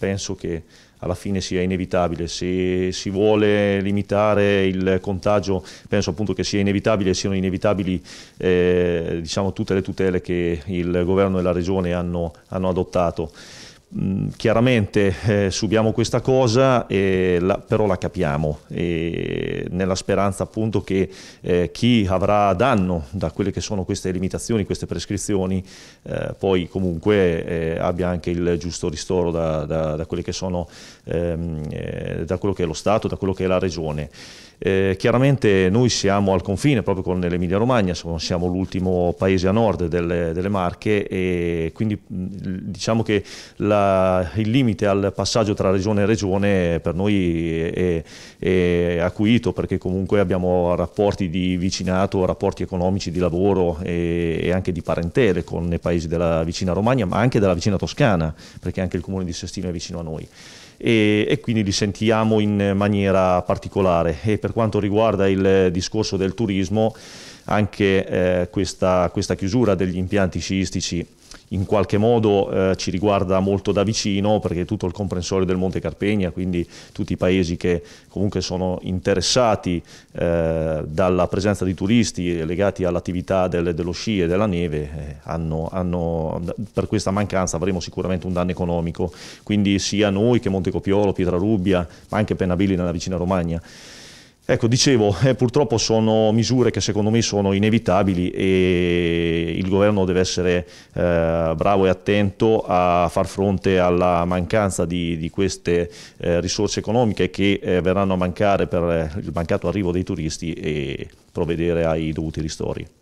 penso che alla fine sia inevitabile, se si vuole limitare il contagio penso appunto che sia inevitabile, siano inevitabili eh, diciamo, tutte le tutele che il governo e la regione hanno, hanno adottato. Mm, chiaramente eh, subiamo questa cosa, la, però la capiamo, nella speranza appunto che eh, chi avrà danno da quelle che sono queste limitazioni, queste prescrizioni, eh, poi comunque eh, abbia anche il giusto ristoro da, da, da, sono, ehm, eh, da quello che è lo Stato, da quello che è la Regione. Eh, chiaramente noi siamo al confine proprio con l'Emilia Romagna, siamo l'ultimo paese a nord delle, delle, Marche e quindi diciamo che la, il limite al passaggio tra regione e regione per noi è, è acuito perché comunque abbiamo rapporti di vicinato, rapporti economici di lavoro e, e anche di parentele con i paesi della vicina Romagna ma anche della vicina Toscana perché anche il comune di Sestino è vicino a noi e, e, quindi li sentiamo in maniera particolare. E per quanto riguarda il discorso del turismo, anche eh, questa, questa chiusura degli impianti sciistici in qualche modo eh, ci riguarda molto da vicino perché tutto il comprensorio del Monte Carpegna, quindi tutti i paesi che comunque sono interessati eh, dalla presenza di turisti legati all'attività del, dello sci e della neve, eh, hanno, hanno, per questa mancanza avremo sicuramente un danno economico, quindi sia noi che Montecopiolo, Pietrarubbia, ma anche Penabili nella vicina Romagna. Ecco, dicevo, eh, purtroppo sono misure che secondo me sono inevitabili e il governo deve essere eh, bravo e attento a far fronte alla mancanza di, di queste eh, risorse economiche che eh, verranno a mancare per il mancato arrivo dei turisti e provvedere ai dovuti ristori.